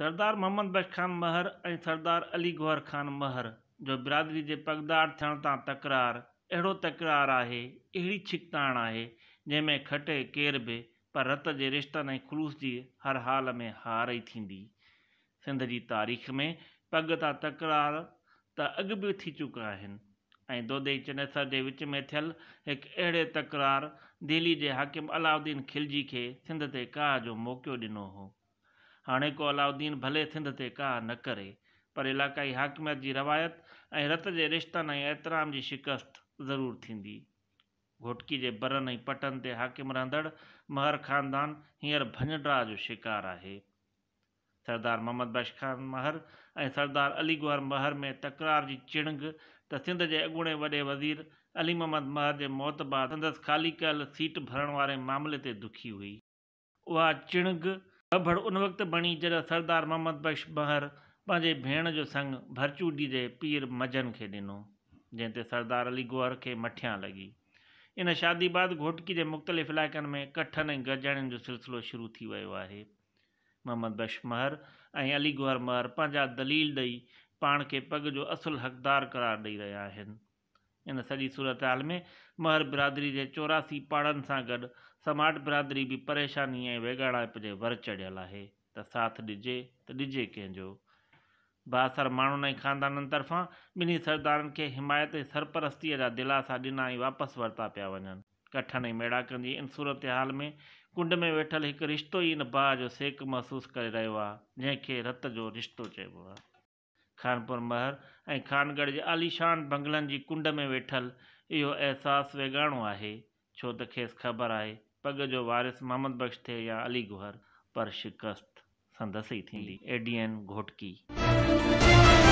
सरदार मोहम्मद ख़ान महर ऐं सरदार अली गुहर ख़ान महर जो बिरादरी जे पगदार थियण तां तकरारु अहिड़ो तकरारु आहे अहिड़ी छिकताण आहे जंहिं खटे केर बि पर रत जे रिश्तनि ऐं खुलूस जी हर हाल में हार ई थींदी सिंध जी तारीख़ में पग तां तकरारु त अॻु बि थी चुका आहिनि ऐं दोदई चनेसर जे विच में थियल हिकु अहिड़े तकरार दिल्ली जे हाकिम अलाउद्दीन खिलजी खे सिंध ते काह जो मौक़ियो ॾिनो हो हाणे को अलाउद्दीन भले थिंध ते का न करे पर इलाक़ाई हाकिमियत जी रवायत ऐं रत जे रिश्तनि ऐं एतिराम जी शिकस्त ज़रूरु थींदी घोटकी जे बरनि ऐं पटनि ते हाकिम रहंदड़ महर ख़ानदान हींअर भंजड़ा जो शिकारु आहे सरदार मोहम्मद बश खान महर ऐं सरदार अली गुहर महर में तकरार जी चिणग त सिंध जे अॻूणे वॾे वज़ीर अली मोहम्मद महर जे मौत बाद संदसि ख़ाली कयल सीट भरण वारे मामले ते दुखी हुई उहा चिणग बभड़ उन वक़्त बणी जॾहिं सरदार मोहम्मद बख़्श बहर पंहिंजे भेण जो संग भरचू ॾींहं जे पीर मजन खे ॾिनो जंहिं ते सरदार अली गुहर खे मठिया लॻी इन शादी बाद घोटकी जे मुख़्तलिफ़ इलाइक़नि में कठनि ऐं गजाइण जो सिलसिलो शुरू थी वियो आहे मोहम्मद बख़्श महर ऐं अली गुहर महर पंहिंजा दलील ॾेई पाण खे पग जो असुलु हक़दारु करार ॾेई रहिया आहिनि इन सॼी सूरत हाल में महर बिरादरी जे चौरासी पाड़नि सां गॾु समाट बिरादरी बि परेशानी ऐं वेगाड़ाप जे वर चढ़ियल आहे त साथ ॾिजे त ॾिजे कंहिंजो बासर माण्हुनि ऐं ख़ानदाननि तरफ़ां ॿिन्ही सरदारनि खे हिमायत ऐं सरपरस्तीअ जा दिलासा ॾिना ऐं वापसि वरिता पिया वञनि कठनि ऐं मेड़ाकनि जी इन सूरत हाल में कुंड में वेठल हिकु रिश्तो ई इन भाउ जो सेक महसूसु करे रहियो आहे जंहिंखे रत जो रिश्तो चइबो आहे खानपुर महर ऐं खानगढ़ जे आलीशान बंगलनि जी कुंड में वेठल इहो अहसासु वेगाणो आहे छो त खेसि ख़बर आहे पग जो वारिस मोहम्मद बख़्श थिए या अली गुहर पर शिकस्त संदसि ई थींदी एडियन घोटकी